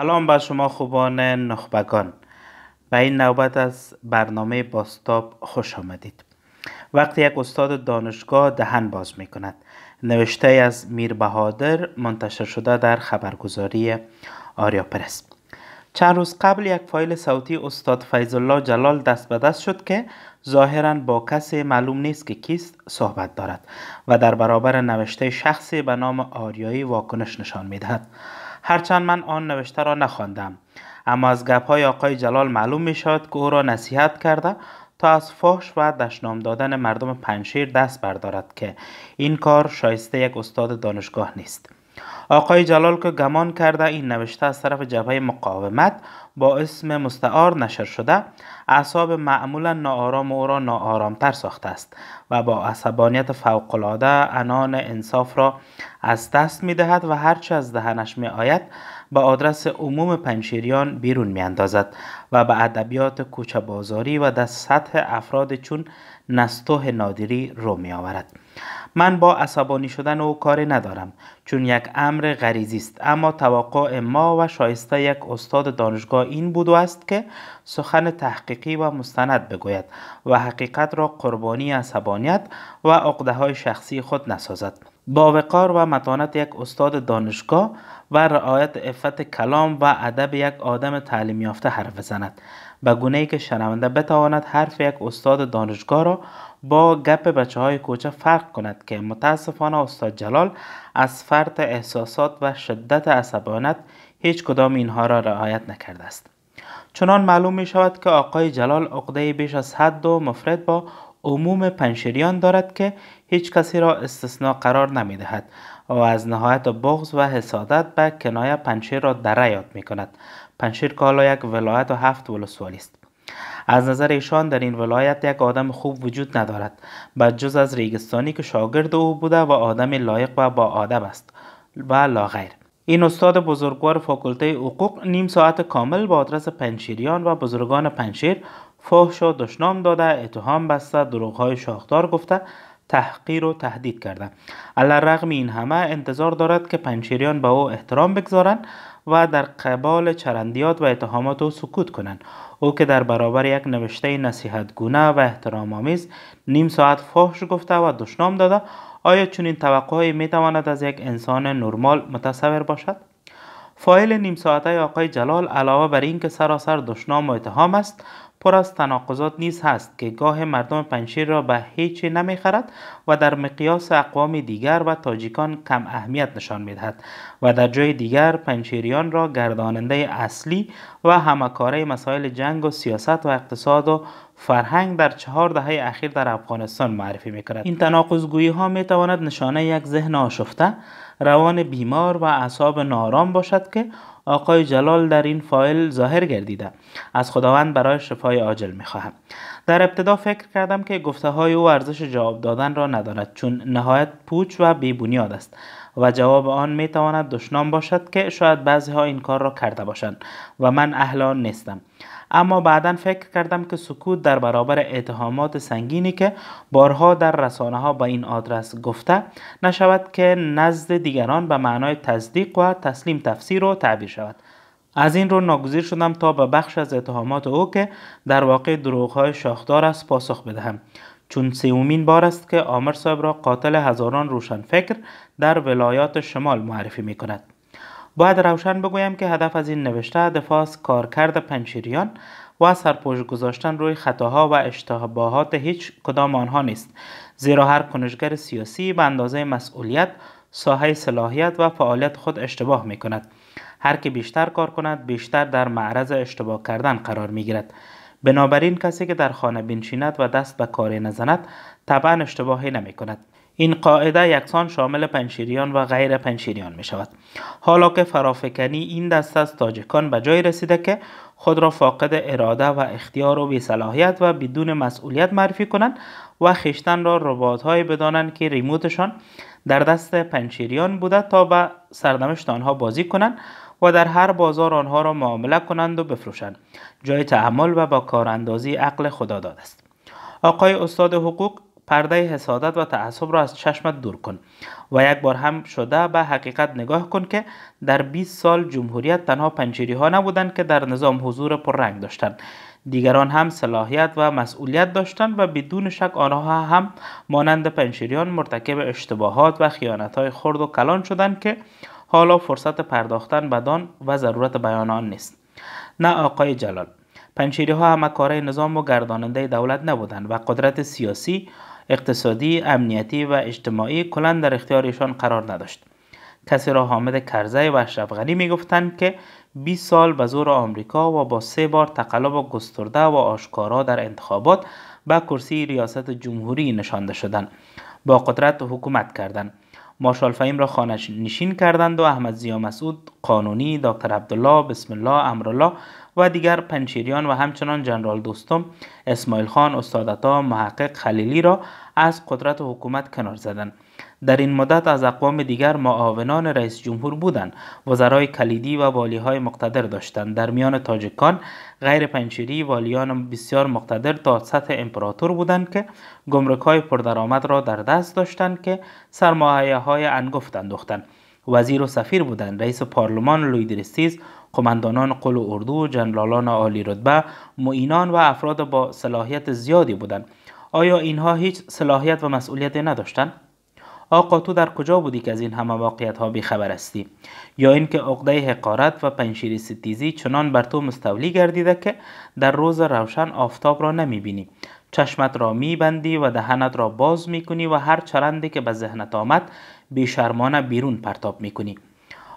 سلام به شما خوبان نخبگان به این نوبت از برنامه باستاب خوش آمدید وقتی یک استاد دانشگاه دهن باز می کند نوشته از میر بهادر منتشر شده در خبرگزاری آریا پرس چند روز قبل یک فایل صوتی استاد فیض الله جلال دست به دست شد که ظاهرا با کسی معلوم نیست که کیست صحبت دارد و در برابر نوشته شخصی به نام آریایی واکنش نشان می دهد هرچند من آن نوشته را نخواندم اما از گپهای آقای جلال معلوم می شود که او را نصیحت کرده تا از فحش و دشنام دادن مردم پنشیر دست بردارد که این کار شایسته یک استاد دانشگاه نیست آقای جلال که گمان کرده این نوشته از طرف جبهه مقاومت با اسم مستعار نشر شده اعصاب معمولا ناآرام او را ناآرامتر ساخته است و با عصبانیت فوقالعاده انان انصاف را از دست می دهد و هرچه از دهنش می آید به آدرس عموم پنشیریان بیرون می اندازد و به ادبیات کوچه بازاری و در سطح افراد چون نستوه نادری رو می آورد. من با عصبانی شدن او کاری ندارم چون یک امر غریزی است اما توقع ما و شایسته یک استاد دانشگاه این بود و است که سخن تحقیقی و مستند بگوید و حقیقت را قربانی عصبانیت و عقده های شخصی خود نسازد با وقار و متانت یک استاد دانشگاه و رعایت عفت کلام و ادب یک آدم تعلیم یافته حرف بزند به گونه ای که شنونده بتواند حرف یک استاد دانشگاه را با گپ بچه های کوچه فرق کند که متاسفانه استاد جلال از فرط احساسات و شدت عصبانت هیچ کدام اینها را رعایت نکرده است چنان معلوم می شود که آقای جلال عقده بیش از حد و مفرد با عموم پنشریان دارد که هیچ کسی را استثناء قرار نمی دهد و از نهایت بغض و حسادت به کنایه پنشیر را دره یاد می کند پنشیر کالا یک ولایت و هفت ولسوالی است از نظر ایشان در این ولایت یک آدم خوب وجود ندارد و جز از ریگستانی که شاگرد او بوده و آدم لایق و با آدم است و لاغیر این استاد بزرگوار فاکلته حقوق نیم ساعت کامل با آدرس پنشیریان و بزرگان پنشیر فحش و دشنام داده اتهام بسته دروغهای شاخدار گفته تحقیر و تهدید کرده علی رغم این همه انتظار دارد که پنشیریان به او احترام بگذارند و در قبال چرندیات و اتهامات او سکوت کنند او که در برابر یک نوشته نصیحت گونه و احترام آمیز نیم ساعت فحش گفته و دشنام داده آیا چنین توقعی می تواند از یک انسان نرمال متصور باشد فایل نیم ساعته آقای جلال علاوه بر اینکه سراسر دشنام و اتهام است پر از تناقضات نیز هست که گاه مردم پنشیر را به هیچ نمیخرد و در مقیاس اقوام دیگر و تاجیکان کم اهمیت نشان می دهد و در جای دیگر پنشیریان را گرداننده اصلی و همکاره مسائل جنگ و سیاست و اقتصاد و فرهنگ در چهار دهه اخیر در افغانستان معرفی می کند. این تناقض گویی ها می تواند نشانه یک ذهن آشفته روان بیمار و اعصاب نارام باشد که آقای جلال در این فایل ظاهر گردیده از خداوند برای شفای عاجل میخواهم در ابتدا فکر کردم که گفته های او ارزش جواب دادن را ندارد چون نهایت پوچ و بیبنیاد است و جواب آن می تواند دشنام باشد که شاید بعضی ها این کار را کرده باشند و من اهل آن نیستم اما بعدا فکر کردم که سکوت در برابر اتهامات سنگینی که بارها در رسانه ها به این آدرس گفته نشود که نزد دیگران به معنای تصدیق و تسلیم تفسیر و تعبیر شود از این رو ناگزیر شدم تا به بخش از اتهامات او که در واقع دروغهای شاخدار است پاسخ بدهم چون سیومین بار است که آمر صاحب را قاتل هزاران روشنفکر در ولایات شمال معرفی می کند باید روشن بگویم که هدف از این نوشته دفاع کارکرد پنچیریان و سرپوش گذاشتن روی خطاها و اشتباهات هیچ کدام آنها نیست زیرا هر کنشگر سیاسی به اندازه مسئولیت ساحه صلاحیت و فعالیت خود اشتباه می کند هر که بیشتر کار کند بیشتر در معرض اشتباه کردن قرار می گیرد بنابراین کسی که در خانه بنشیند و دست به کاری نزند طبعا اشتباهی نمی کند این قاعده یکسان شامل پنشیریان و غیر پنشیریان می شود حالا که فرافکنی این دسته از تاجکان به جای رسیده که خود را فاقد اراده و اختیار و بیصلاحیت و بدون مسئولیت معرفی کنند و خیشتن را های بدانند که ریموتشان در دست پنچیریان بوده تا به سردمشت آنها بازی کنند و در هر بازار آنها را معامله کنند و بفروشند جای تحمل و با کاراندازی عقل خدا داد است آقای استاد حقوق پرده حسادت و تعصب را از چشمت دور کن و یک بار هم شده به حقیقت نگاه کن که در 20 سال جمهوریت تنها پنچری ها نبودند که در نظام حضور پررنگ داشتند دیگران هم صلاحیت و مسئولیت داشتند و بدون شک آنها هم مانند پنچریان مرتکب اشتباهات و خیانت های خرد و کلان شدند که حالا فرصت پرداختن بدان و ضرورت بیان آن نیست نه آقای جلال پنچری ها کاره نظام و گرداننده دولت نبودند و قدرت سیاسی اقتصادی، امنیتی و اجتماعی کلا در اختیارشان قرار نداشت. کسی را حامد کرزی و اشرف غنی میگفتند که 20 سال به زور آمریکا و با سه بار تقلب گسترده و آشکارا در انتخابات به کرسی ریاست جمهوری نشانده شدند با قدرت حکومت کردند مارشال فهیم را خانه نشین کردند و احمد زیا مسعود قانونی دکتر عبدالله بسم الله امرالله و دیگر پنچیریان و همچنان جنرال دوستم اسماعیل خان استادتا محقق خلیلی را از قدرت حکومت کنار زدند در این مدت از اقوام دیگر معاونان رئیس جمهور بودند وزرای کلیدی و والیهای مقتدر داشتند در میان تاجکان غیر پنچیری والیان بسیار مقتدر تا سطح امپراتور بودند که گمرکهای پردرآمد را در دست داشتند که سرمایه های انگفت انداختند وزیر و سفیر بودند رئیس پارلمان لوی درستیز قماندانان قل و اردو، جنرالان عالی رتبه، معینان و افراد با صلاحیت زیادی بودند. آیا اینها هیچ صلاحیت و مسئولیتی نداشتند؟ آقا تو در کجا بودی که از این همه واقعیت ها بیخبر هستی یا اینکه عقده حقارت و پنشیر ستیزی چنان بر تو مستولی گردیده که در روز روشن آفتاب را نمی بینی؟ چشمت را میبندی و دهنت را باز کنی و هر چرندی که به ذهنت آمد بیشرمانه بیرون پرتاب میکنی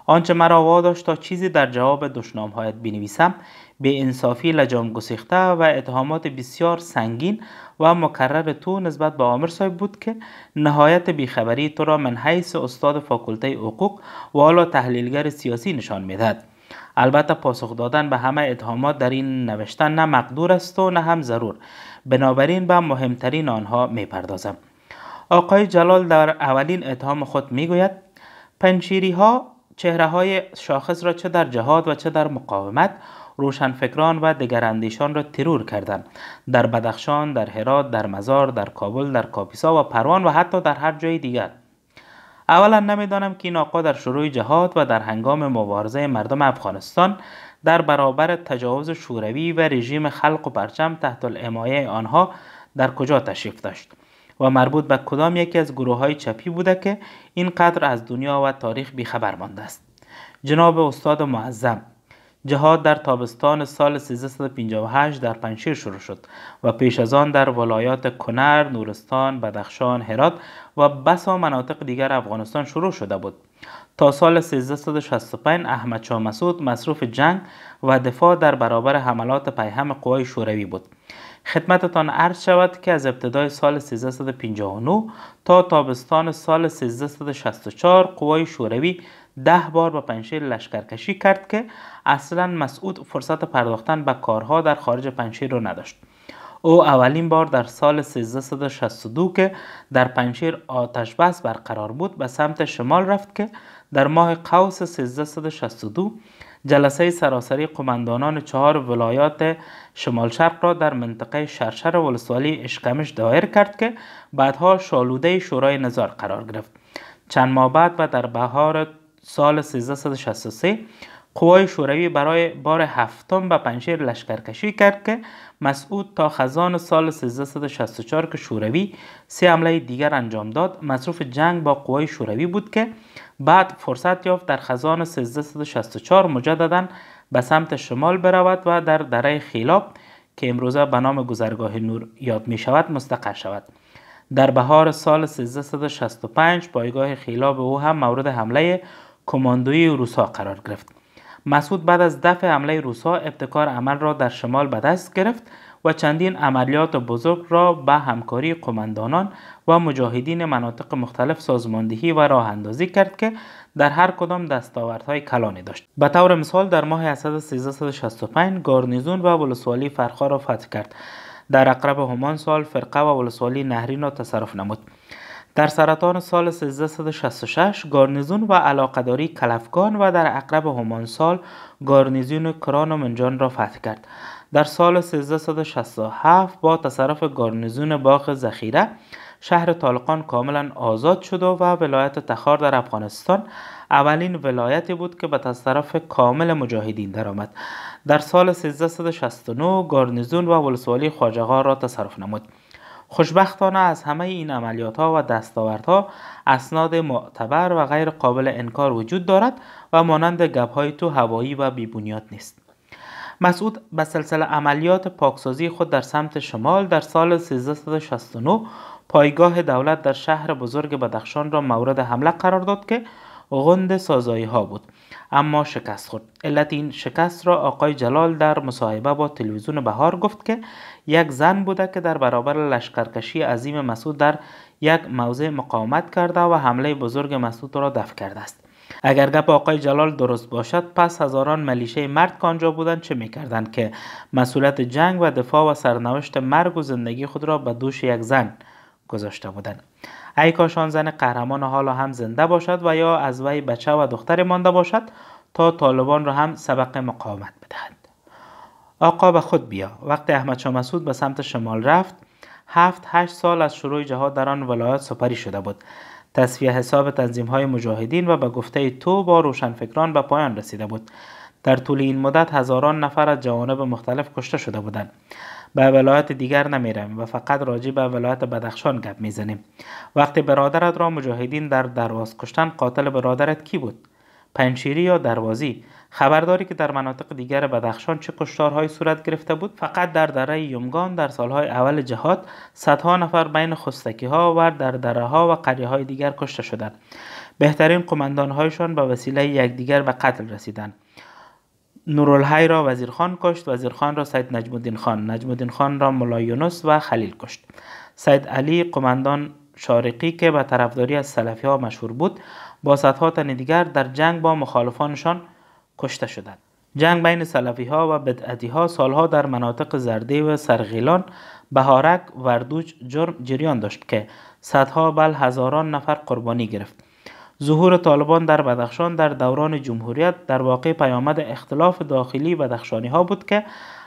آنچه مرا واداشت تا چیزی در جواب دشنامهایت بنویسم به انصافی لجام گسیخته و اتهامات بسیار سنگین و مکرر تو نسبت به عامر صاحب بود که نهایت بیخبری تو را من حیث استاد فاکولته حقوق و حالا تحلیلگر سیاسی نشان میدهد البته پاسخ دادن به همه اتهامات در این نوشتن نه مقدور است و نه هم ضرور بنابراین به مهمترین آنها میپردازم آقای جلال در اولین اتهام خود میگوید پنچیری ها چهره های شاخص را چه در جهاد و چه در مقاومت روشنفکران و دگراندیشان را ترور کردند در بدخشان در هرات در مزار در کابل در کاپیسا و پروان و حتی در هر جای دیگر اولا نمیدانم که این آقا در شروع جهاد و در هنگام مبارزه مردم افغانستان در برابر تجاوز شوروی و رژیم خلق و پرچم تحت الامایه آنها در کجا تشریف داشت و مربوط به کدام یکی از گروه های چپی بوده که این قدر از دنیا و تاریخ بیخبر مانده است جناب استاد معظم جهاد در تابستان سال 1358 در پنشیر شروع شد و پیش از آن در ولایات کنر، نورستان، بدخشان، هرات و بسا مناطق دیگر افغانستان شروع شده بود. تا سال 1365 احمد شاه مسعود مصروف جنگ و دفاع در برابر حملات پیهم قوای شوروی بود. خدمتتان عرض شود که از ابتدای سال 1359 تا تابستان سال 1364 قوای شوروی ده بار به پنشیر لشکرکشی کرد که اصلا مسعود فرصت پرداختن به کارها در خارج پنشیر را نداشت او اولین بار در سال 1362 که در پنشیر آتش بس برقرار بود به سمت شمال رفت که در ماه قوس 1362 جلسه سراسری قماندانان چهار ولایات شمال شرق را در منطقه شرشر ولسوالی اشکمش دایر کرد که بعدها شالوده شورای نظار قرار گرفت چند ماه بعد و در بهار سال 1363 قوای شوروی برای بار هفتم به پنجشیر لشکرکشی کرد که مسعود تا خزان سال 1364 که شوروی سه حمله دیگر انجام داد مصروف جنگ با قوای شوروی بود که بعد فرصت یافت در خزان 1364 مجددا به سمت شمال برود و در دره خیلاب که امروزه به نام گذرگاه نور یاد می شود مستقر شود در بهار سال 1365 پایگاه خیلاب او هم مورد حمله کماندوی روسا قرار گرفت مسعود بعد از دفع حمله روسا ابتکار عمل را در شمال به دست گرفت و چندین عملیات بزرگ را به همکاری قماندانان و مجاهدین مناطق مختلف سازماندهی و راه اندازی کرد که در هر کدام دستاوردهای کلانی داشت به طور مثال در ماه 1365 گارنیزون و ولسوالی فرخا را فتح کرد در اقرب همان سال فرقه و ولسوالی نهرین را تصرف نمود در سرطان سال 1366 گارنیزون و علاقداری کلفگان و در اقرب همان سال گارنیزون کران و منجان را فتح کرد در سال 1367 با تصرف گارنیزون باغ ذخیره شهر طالقان کاملا آزاد شد و ولایت تخار در افغانستان اولین ولایتی بود که به تصرف کامل مجاهدین درآمد در سال 1369 گارنیزون و ولسوالی خواجهغار را تصرف نمود خوشبختانه از همه این عملیات ها و دستاوردها اسناد معتبر و غیر قابل انکار وجود دارد و مانند گپ های تو هوایی و بیبنیاد نیست مسعود به سلسله عملیات پاکسازی خود در سمت شمال در سال 1369 پایگاه دولت در شهر بزرگ بدخشان را مورد حمله قرار داد که غند سازایی ها بود اما شکست خورد علت این شکست را آقای جلال در مصاحبه با تلویزیون بهار گفت که یک زن بوده که در برابر لشکرکشی عظیم مسعود در یک موضع مقاومت کرده و حمله بزرگ مسعود را دفع کرده است اگر گپ آقای جلال درست باشد پس هزاران ملیشه مرد که آنجا بودند چه میکردند که مسئولیت جنگ و دفاع و سرنوشت مرگ و زندگی خود را به دوش یک زن گذاشته بودند ای کاش آن زن قهرمان حالا هم زنده باشد و یا از وی بچه و دختر مانده باشد تا طالبان را هم سبق مقاومت بدهد آقا به خود بیا وقتی احمد شاه مسعود به سمت شمال رفت هفت هشت سال از شروع جهاد در آن ولایت سپری شده بود تصفیه حساب تنظیم های مجاهدین و به گفته تو با روشنفکران به پایان رسیده بود در طول این مدت هزاران نفر از جوانب مختلف کشته شده بودند به ولایت دیگر نمیرم و فقط راجی به ولایت بدخشان گپ میزنیم وقتی برادرت را مجاهدین در درواز کشتن قاتل برادرت کی بود پنچیری یا دروازی خبرداری که در مناطق دیگر بدخشان چه کشتارهایی صورت گرفته بود فقط در دره یمگان در سالهای اول جهاد صدها نفر بین خستکی ها و در دره ها و قریه های دیگر کشته شدند بهترین هایشان به وسیله یکدیگر به قتل رسیدند نورالحی را وزیرخان کشت وزیرخان را سید نجم الدین خان نجم الدین خان را ملا یونس و خلیل کشت سید علی قمندان شارقی که به طرفداری از سلفی ها مشهور بود با صدها تن دیگر در جنگ با مخالفانشان کشته شدند جنگ بین سلفی ها و بدعتی ها سالها در مناطق زرده و سرغیلان بهارک وردوج جرم جریان داشت که صدها بل هزاران نفر قربانی گرفت ظهور طالبان در بدخشان در دوران جمهوریت در واقع پیامد اختلاف داخلی بدخشانی ها بود که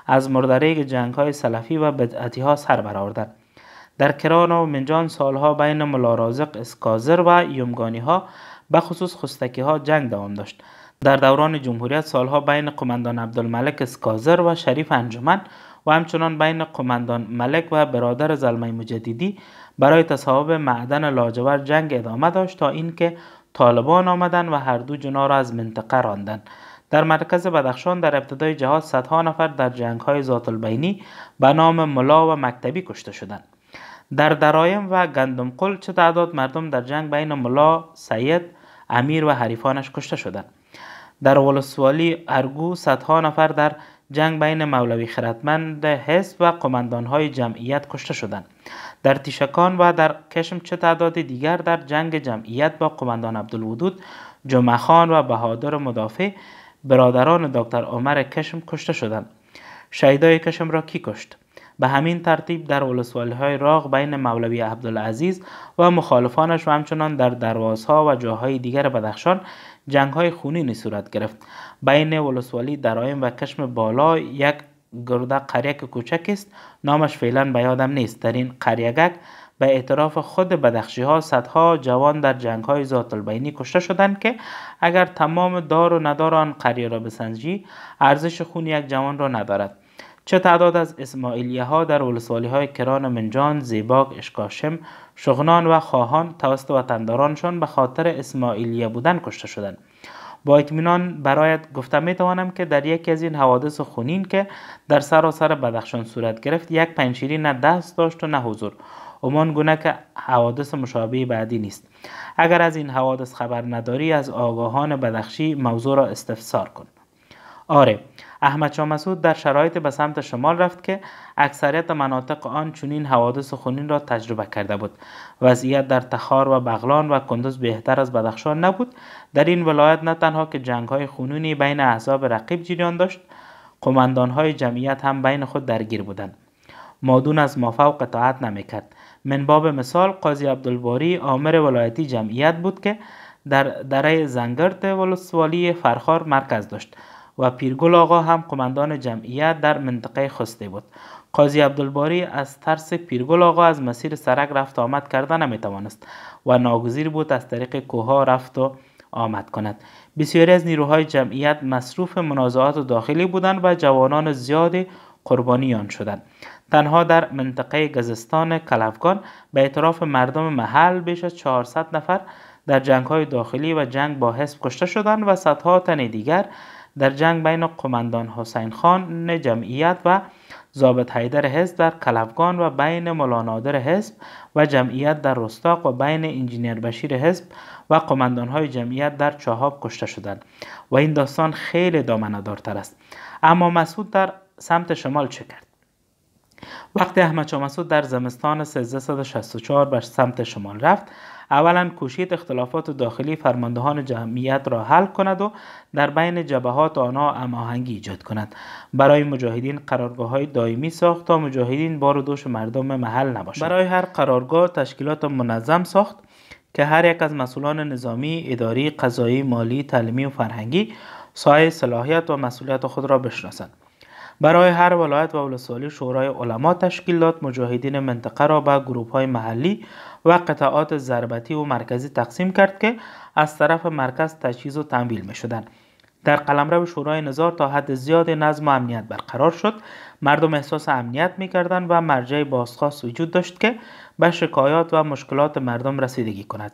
از مردریگ جنگ های سلفی و بدعتی ها سر برآوردند در کران و منجان سالها بین ملارازق اسکازر و یمگانی ها به خصوص خستکی ها جنگ دوام داشت در دوران جمهوریت سالها بین قماندان عبدالملک اسکازر و شریف انجمن و همچنان بین قماندان ملک و برادر زلمه مجددی برای تصاحب معدن لاجور جنگ ادامه داشت تا اینکه طالبان آمدند و هر دو جنا را از منطقه راندن در مرکز بدخشان در ابتدای جهاد صدها نفر در جنگ های ذات البینی به نام ملا و مکتبی کشته شدند در درایم و گندمقل چه تعداد مردم در جنگ بین ملا، سید، امیر و حریفانش کشته شدند در ولسوالی ارگو صدها نفر در جنگ بین مولوی خردمند حس و های جمعیت کشته شدند در تیشکان و در کشم چه تعداد دیگر در جنگ جمعیت با قماندان عبدالودود جمعه خان و بهادر مدافع برادران دکتر عمر کشم کشته شدند شهیدای کشم را کی کشت به همین ترتیب در ولسوالی های راغ بین مولوی عبدالعزیز و مخالفانش و همچنان در دروازها و جاهای دیگر بدخشان جنگ های خونینی صورت گرفت بین ولسوالی درایم و کشم بالا یک گرده قریک کوچک است نامش فعلا به یادم نیست در این قریگک به اعتراف خود بدخشی ها صدها جوان در جنگ های ذات البینی کشته شدند که اگر تمام دار و ندار آن قریه را بسنجی ارزش خون یک جوان را ندارد چه تعداد از اسماعیلیه ها در ولسوالی های کران منجان، زیباک، اشکاشم، شغنان و خواهان توسط وطندارانشان به خاطر اسماعیلیه بودن کشته شدند. با اطمینان برایت گفتم می توانم که در یکی از این حوادث خونین که در سراسر بدخشان صورت گرفت یک پنشیری نه دست داشت و نه حضور امان گونه که حوادث مشابه بعدی نیست اگر از این حوادث خبر نداری از آگاهان بدخشی موضوع را استفسار کن آره احمد شاه مسعود در شرایط به سمت شمال رفت که اکثریت مناطق آن چنین حوادث خونین را تجربه کرده بود وضعیت در تخار و بغلان و کندز بهتر از بدخشان نبود در این ولایت نه تنها که جنگ های خونونی بین احزاب رقیب جریان داشت قماندان های جمعیت هم بین خود درگیر بودند مادون از مافوق اطاعت نمیکرد من باب مثال قاضی عبدالباری آمر ولایتی جمعیت بود که در دره زنگرت ولسوالی فرخار مرکز داشت و پیرگل آقا هم قماندان جمعیت در منطقه خسته بود قاضی عبدالباری از ترس پیرگل آقا از مسیر سرک رفت آمد نمی توانست و ناگزیر بود از طریق کوها رفت و آمد کند بسیاری از نیروهای جمعیت مصروف منازعات داخلی بودند و جوانان زیادی قربانیان شدند تنها در منطقه گزستان کلفگان به اعتراف مردم محل بیش از 400 نفر در جنگ های داخلی و جنگ با حزب کشته شدند و صدها تن دیگر در جنگ بین قماندان حسین خان جمعیت و زابط حیدر حزب در کلفگان و بین مولانادر حزب و جمعیت در رستاق و بین انجینیر بشیر حزب و های جمعیت در چهاب کشته شدند و این داستان خیلی دامندارتر است اما مسعود در سمت شمال چه کرد وقتی احمد شامسود در زمستان 1364 به سمت شمال رفت اولا کوشید اختلافات داخلی فرماندهان جمعیت را حل کند و در بین جبهات آنها اماهنگی ایجاد کند برای مجاهدین قرارگاه های دائمی ساخت تا مجاهدین بار و دوش مردم محل نباشد برای هر قرارگاه تشکیلات منظم ساخت که هر یک از مسئولان نظامی، اداری، قضایی، مالی، تعلیمی و فرهنگی سایه صلاحیت و مسئولیت خود را بشناسند. برای هر ولایت و ولسوالی شورای علما تشکیل داد مجاهدین منطقه را به گروپ های محلی و قطعات ضربتی و مرکزی تقسیم کرد که از طرف مرکز تجهیز و تمویل می شدن. در قلمرو شورای نظار تا حد زیاد نظم و امنیت برقرار شد مردم احساس امنیت میکردند و مرجع بازخواست وجود داشت که به شکایات و مشکلات مردم رسیدگی کند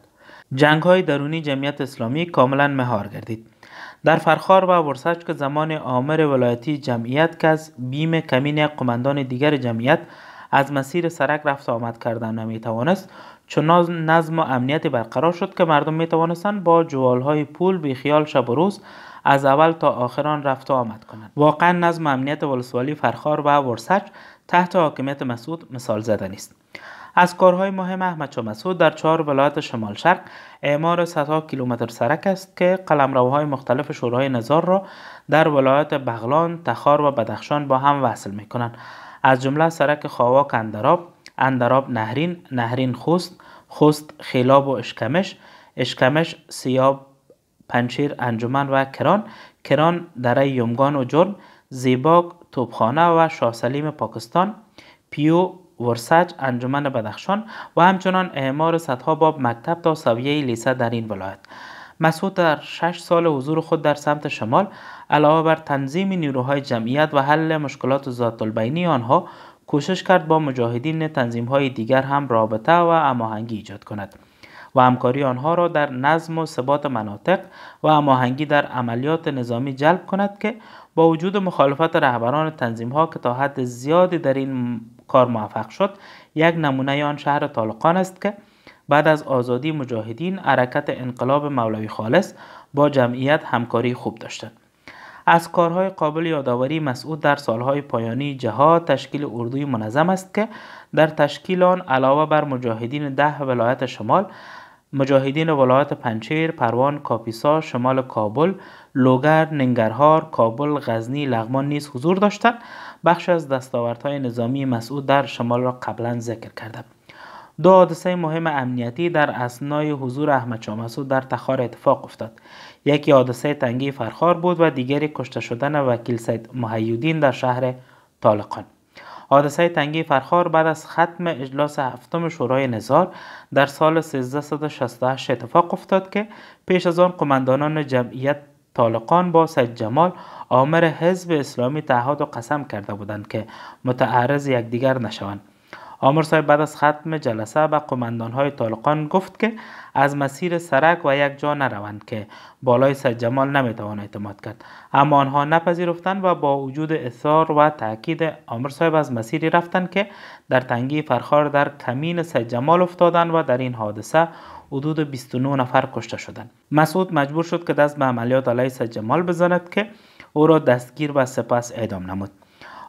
جنگ های درونی جمعیت اسلامی کاملا مهار گردید در فرخار و ورسچک که زمان آمر ولایتی جمعیت که از بیم کمین قماندان دیگر جمعیت از مسیر سرک رفت آمد کردن نمی توانست چون نظم و امنیتی برقرار شد که مردم می توانستند با جوالهای پول بیخیال شب و روز از اول تا آخران رفت و آمد کنند واقعا نظم امنیت ولسوالی فرخار و ورسج تحت حاکمیت مسعود مثال زده نیست. از کارهای مهم احمد شاه مسعود در چهار ولایت شمال شرق اعمار صدها کیلومتر سرک است که قلمروهای مختلف شورای نظار را در ولایت بغلان، تخار و بدخشان با هم وصل می کنند از جمله سرک خاواک اندراب اندراب نهرین نهرین خوست خوست خیلاب و اشکمش اشکمش سیاب پنچیر انجمن و کران کران دره یمگان و جرم زیباگ، توبخانه و شاه پاکستان پیو ورسج انجمن بدخشان و همچنان اعمار صدها باب مکتب تا سویه لیسه در این ولایت مسعود در شش سال حضور خود در سمت شمال علاوه بر تنظیم نیروهای جمعیت و حل مشکلات ذات البینی آنها کوشش کرد با مجاهدین تنظیم دیگر هم رابطه و هماهنگی ایجاد کند و همکاری آنها را در نظم و ثبات مناطق و اماهنگی در عملیات نظامی جلب کند که با وجود مخالفت رهبران تنظیم ها که تا حد زیادی در این کار موفق شد یک نمونه آن شهر طالقان است که بعد از آزادی مجاهدین حرکت انقلاب مولوی خالص با جمعیت همکاری خوب داشتند از کارهای قابل یادآوری مسعود در سالهای پایانی جهاد تشکیل اردوی منظم است که در تشکیل آن علاوه بر مجاهدین ده ولایت شمال مجاهدین ولایت پنچیر، پروان، کاپیسا، شمال کابل، لوگر، ننگرهار، کابل، غزنی، لغمان نیز حضور داشتند. بخش از دستاوردهای نظامی مسعود در شمال را قبلا ذکر کرده. دو حادثه مهم امنیتی در اسنای حضور احمد شاه مسعود در تخار اتفاق افتاد. یکی حادثه تنگی فرخار بود و دیگری کشته شدن وکیل سید محیودین در شهر طالقان حادثه تنگی فرخار بعد از ختم اجلاس هفتم شورای نظار در سال 1368 اتفاق افتاد که پیش از آن قماندانان جمعیت طالقان با سید جمال آمر حزب اسلامی تعهد و قسم کرده بودند که متعرض یکدیگر نشوند آمر صاحب بعد از ختم جلسه به قماندانهای طالقان گفت که از مسیر سرک و یک جا نروند که بالای سید جمال نمیتوان اعتماد کرد اما آنها نپذیرفتند و با وجود اصرار و تاکید عمر صاحب از مسیری رفتند که در تنگی فرخار در کمین سید جمال افتادند و در این حادثه حدود 29 نفر کشته شدند مسعود مجبور شد که دست به عملیات علیه سید جمال بزند که او را دستگیر و سپس اعدام نمود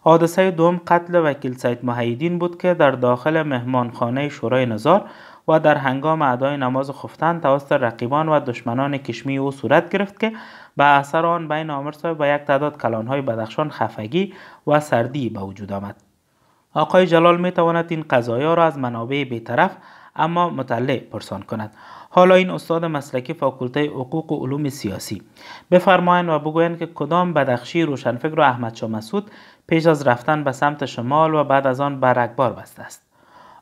حادثه دوم قتل وکیل سید محیدین بود که در داخل مهمانخانه شورای نظار و در هنگام ادای نماز خفتن توسط رقیبان و دشمنان کشمی او صورت گرفت که به اثر آن بین آمر صاحب و یک تعداد کلانهای بدخشان خفگی و سردی به وجود آمد آقای جلال می تواند این قضایا را از منابع بیطرف اما مطلع پرسان کند حالا این استاد مسلکی فاکولته حقوق و علوم سیاسی بفرمایند و بگویند که کدام بدخشی روشنفکر و احمد مسعود پیش از رفتن به سمت شمال و بعد از آن برگبار بسته است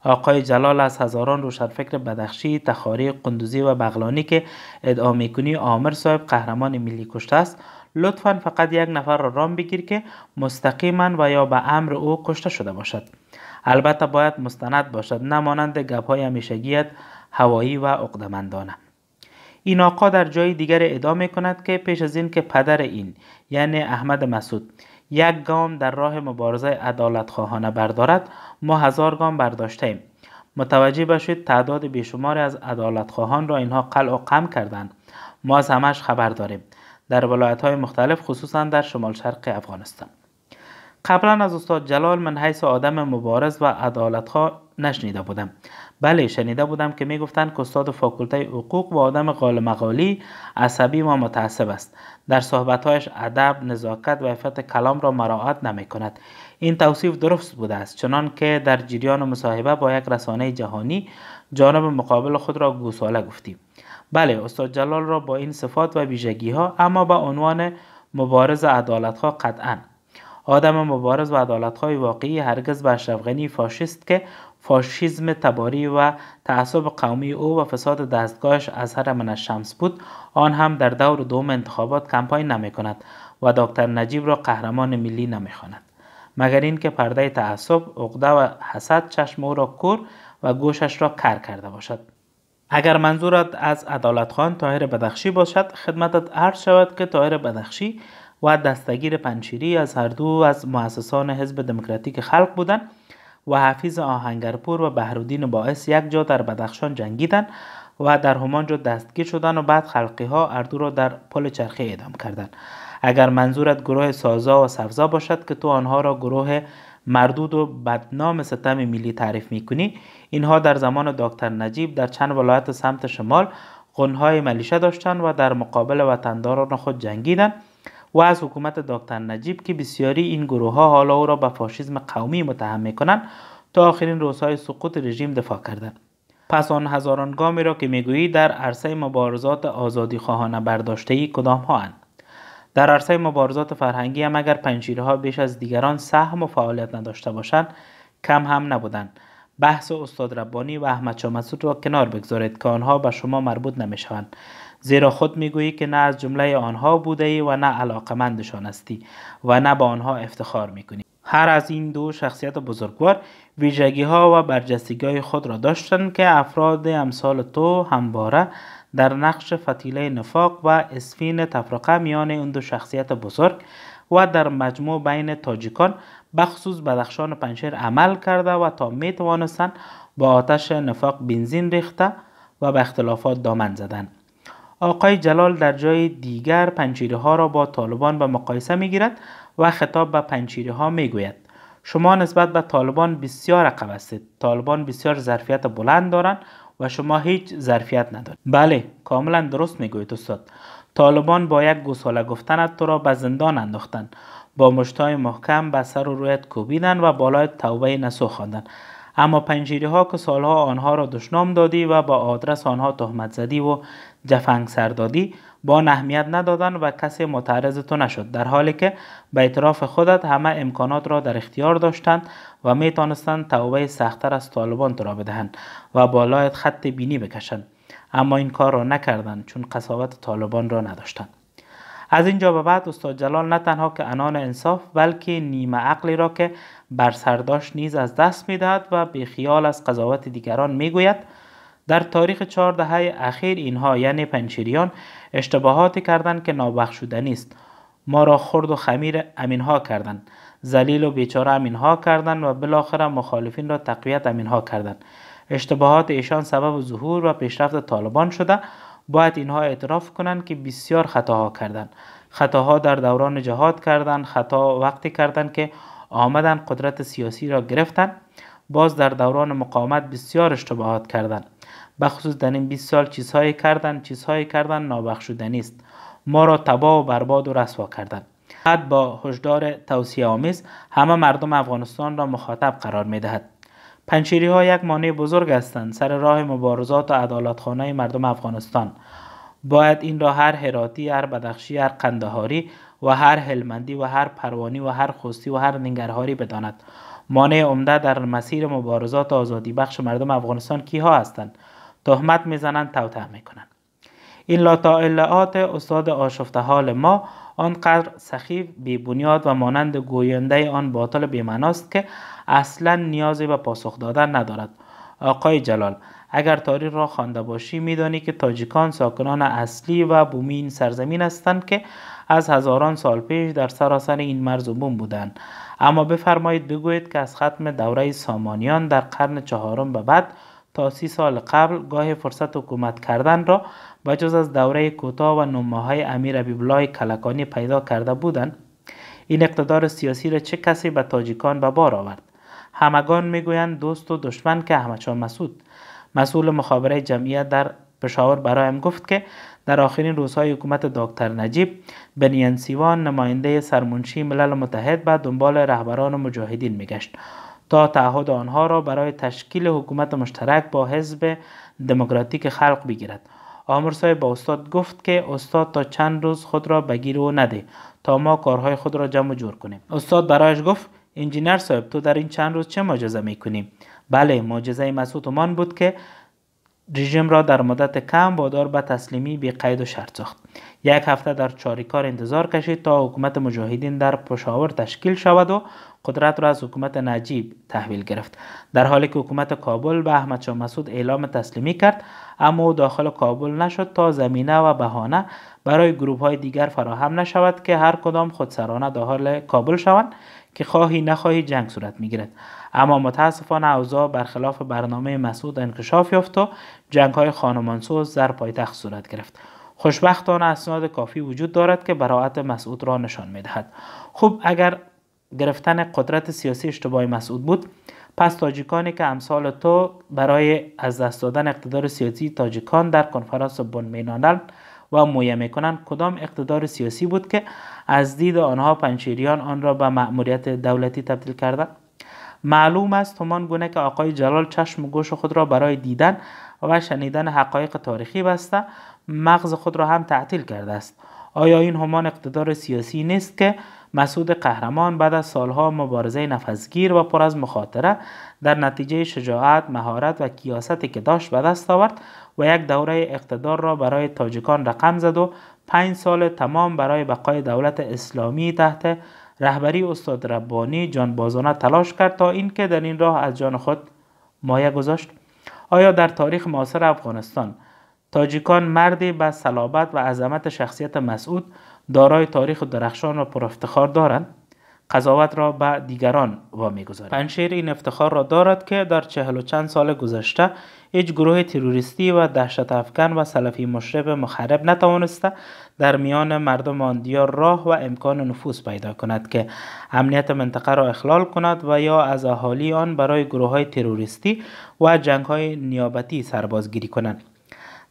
آقای جلال از هزاران فکر بدخشی، تخاری، قندوزی و بغلانی که ادعا میکنی آمر صاحب قهرمان ملی کشته است لطفا فقط یک نفر را رام بگیر که مستقیما و یا به امر او کشته شده باشد البته باید مستند باشد نمانند مانند گپهای همیشگیت هوایی و عقدمندانه این آقا در جای دیگر ادعا میکند کند که پیش از این که پدر این یعنی احمد مسعود یک گام در راه مبارزه عدالت خواهانه بردارد ما هزار گام برداشته ایم متوجه باشید تعداد بیشماری از عدالت خواهان را اینها قلع و قم کردند ما از همش خبر داریم در ولایت های مختلف خصوصا در شمال شرق افغانستان قبلا از استاد جلال من حیث آدم مبارز و عدالتخواه نشنیده بودم بله شنیده بودم که میگفتن که استاد فاکولته حقوق و آدم قال مقالی عصبی ما متعصب است در صحبتهایش ادب نزاکت و عفت کلام را مراعات نمی کند این توصیف درست بوده است چنان که در جریان مصاحبه با یک رسانه جهانی جانب مقابل خود را گوساله گفتیم بله استاد جلال را با این صفات و ویژگی ها اما به عنوان مبارز عدالت ها قطعا آدم مبارز و عدالت های واقعی هرگز به اشرف فاشیست که فاشیزم تباری و تعصب قومی او و فساد دستگاهش از هر من شمس بود آن هم در دور دوم انتخابات کمپاین نمی کند و دکتر نجیب را قهرمان ملی نمی خاند. مگر اینکه پرده تعصب، عقده و حسد چشم او را کور و گوشش را کر کرده باشد. اگر منظورت از عدالت خان طاهر بدخشی باشد خدمتت عرض شود که طاهر بدخشی و دستگیر پنچیری از هر دو از مؤسسان حزب دموکراتیک خلق بودند و حفیظ آهنگرپور و بهرودین باعث یک جا در بدخشان جنگیدند و در همان جا دستگیر شدن و بعد خلقی ها اردو را در پل چرخه ادام کردند اگر منظورت گروه سازا و سفزا باشد که تو آنها را گروه مردود و بدنام ستم ملی تعریف میکنی اینها در زمان دکتر نجیب در چند ولایت سمت شمال قنهای ملیشه داشتند و در مقابل وطنداران خود جنگیدند و از حکومت دکتر نجیب که بسیاری این گروه ها حالا او را به فاشیزم قومی متهم می کنند تا آخرین روزهای سقوط رژیم دفاع کردند پس آن هزاران گامی را که میگویی در عرصه مبارزات آزادی خواهانه برداشته ای کدام ها هن؟ در عرصه مبارزات فرهنگی هم اگر پنجشیرها بیش از دیگران سهم و فعالیت نداشته باشند کم هم نبودند بحث استاد ربانی و احمد شامسود را کنار بگذارید که آنها به شما مربوط نمی زیرا خود میگویی که نه از جمله آنها بوده ای و نه علاقمندشان هستی و نه به آنها افتخار میکنی هر از این دو شخصیت بزرگوار ویژگی ها و برجستگی های خود را داشتند که افراد امثال تو همواره در نقش فتیله نفاق و اسفین تفرقه میان این دو شخصیت بزرگ و در مجموع بین تاجیکان بخصوص بدخشان پنشیر عمل کرده و تا می توانستند با آتش نفاق بنزین ریخته و به اختلافات دامن زدند آقای جلال در جای دیگر پنچیره ها را با طالبان به مقایسه می گیرد و خطاب به پنچیره ها می گوید شما نسبت به طالبان بسیار عقب هستید طالبان بسیار ظرفیت بلند دارند و شما هیچ ظرفیت ندارید بله کاملا درست گوید استاد طالبان با یک گساله گفتن تو را به زندان انداختند با مشتای محکم به سر و رویت کوبیدن و بالای توبه نسو خواندن. اما پنجیری ها که سالها آنها را دشنام دادی و با آدرس آنها تهمت زدی و جفنگ سردادی با نهمیت ندادن و کسی متعرض تو نشد در حالی که به اعتراف خودت همه امکانات را در اختیار داشتند و می توانستند توبه سختتر از طالبان تو را بدهند و بالایت خط بینی بکشند اما این کار را نکردند چون قصاوت طالبان را نداشتند از اینجا به بعد استاد جلال نه تنها که انان انصاف بلکه نیمه عقلی را که بر سر نیز از دست میدهد و به خیال از قضاوت دیگران میگوید در تاریخ چهار دهه اخیر اینها یعنی پنچریان اشتباهاتی کردند که نابخشودنی است ما را خرد و خمیر امینها کردند ذلیل و بیچاره امینها کردند و بالاخره مخالفین را تقویت امینها کردند اشتباهات ایشان سبب ظهور و پیشرفت طالبان شده باید اینها اعتراف کنند که بسیار خطاها کردند خطاها در دوران جهاد کردند خطا وقتی کردند که آمدن قدرت سیاسی را گرفتند باز در دوران مقاومت بسیار اشتباهات کردند بخصوص در این 20 سال چیزهایی کردن چیزهایی کردن نابخشودنی است ما را تبا و برباد و رسوا کردند بعد با هشدار توصیه آمیز همه مردم افغانستان را مخاطب قرار می دهد ها یک مانع بزرگ هستند سر راه مبارزات و عدالتخانه مردم افغانستان باید این را هر هراتی هر بدخشی هر قندهاری و هر هلمندی و هر پروانی و هر خوستی و هر ننگرهاری بداند مانع عمده در مسیر مبارزات آزادی بخش مردم افغانستان کیها هستند تهمت میزنند می میکنند این لاتائلعات استاد آشفته حال ما آنقدر سخیف بی بنیاد و مانند گوینده آن باطل بیمناست که اصلا نیازی به پاسخ دادن ندارد آقای جلال اگر تاریخ را خوانده باشی میدانی که تاجیکان ساکنان اصلی و بومین سرزمین هستند که از هزاران سال پیش در سراسر این مرز و بوم بودند اما بفرمایید بگویید که از ختم دوره سامانیان در قرن چهارم به بعد تا سی سال قبل گاه فرصت حکومت کردن را بجز جز از دوره کوتاه و های امیر ابیبلای کلکانی پیدا کرده بودند این اقتدار سیاسی را چه کسی به تاجیکان به بار آورد همگان میگویند دوست و دشمن که احمدشاه مسعود مسئول مخابره جمعیت در پشاور برایم گفت که در آخرین روزهای حکومت دکتر نجیب بنیان سیوان نماینده سرمنشی ملل متحد به دنبال رهبران و مجاهدین میگشت تا تعهد آنها را برای تشکیل حکومت مشترک با حزب دموکراتیک خلق بگیرد آمر صاحب با استاد گفت که استاد تا چند روز خود را بگیر و نده تا ما کارهای خود را جمع جور کنیم استاد برایش گفت انجینر صاحب تو در این چند روز چه معجزه می کنی بله معجزه مسعود عمان بود که رژیم را در مدت کم وادار به تسلیمی بی قید و شرط ساخت یک هفته در چاریکار انتظار کشید تا حکومت مجاهدین در پشاور تشکیل شود و قدرت را از حکومت نجیب تحویل گرفت در حالی که حکومت کابل به احمد شاه مسعود اعلام تسلیمی کرد اما او داخل کابل نشد تا زمینه و بهانه برای گروپ های دیگر فراهم نشود که هر کدام خودسرانه داخل کابل شوند که خواهی نخواهی جنگ صورت میگیرد اما متاسفانه اوضاع برخلاف برنامه مسعود انکشاف یافت و جنگ های خانمانسوز در پایتخت صورت گرفت خوشبختانه اسناد کافی وجود دارد که براعت مسعود را نشان میدهد خوب اگر گرفتن قدرت سیاسی اشتباه مسعود بود پس تاجیکانی که امثال تو برای از دست دادن اقتدار سیاسی تاجیکان در کنفرانس بن مینانند و مویه میکنند کدام اقتدار سیاسی بود که از دید آنها پنچیریان آن را به مأموریت دولتی تبدیل کرده معلوم است همان گونه که آقای جلال چشم و گوش خود را برای دیدن و شنیدن حقایق تاریخی بسته مغز خود را هم تعطیل کرده است آیا این همان اقتدار سیاسی نیست که مسعود قهرمان بعد از سالها مبارزه نفسگیر و پر از مخاطره در نتیجه شجاعت، مهارت و کیاستی که داشت به دست آورد و یک دوره اقتدار را برای تاجیکان رقم زد و پنج سال تمام برای بقای دولت اسلامی تحت رهبری استاد ربانی جانبازانه تلاش کرد تا اینکه در این راه از جان خود مایه گذاشت آیا در تاریخ معاصر افغانستان تاجیکان مردی به صلابت و عظمت شخصیت مسعود دارای تاریخ درخشان و افتخار دارند قضاوت را به دیگران وامی گذارد پنشیر این افتخار را دارد که در چهل و چند سال گذشته هیچ گروه تروریستی و دهشت افکن و سلفی مشرب مخرب نتوانسته در میان مردم آن دیار راه و امکان نفوذ پیدا کند که امنیت منطقه را اخلال کند و یا از اهالی آن برای گروه های تروریستی و جنگ های نیابتی سربازگیری کنند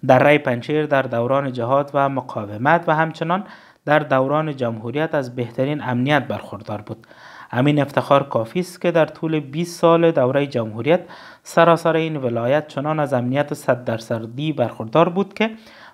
در رای پنچیر در دوران جهاد و مقاومت و همچنان در دوران جمهوریت از بهترین امنیت برخوردار بود امین افتخار کافی است که در طول 20 سال دوره جمهوریت سراسر این ولایت چنان از امنیت صد درصدی برخوردار بود که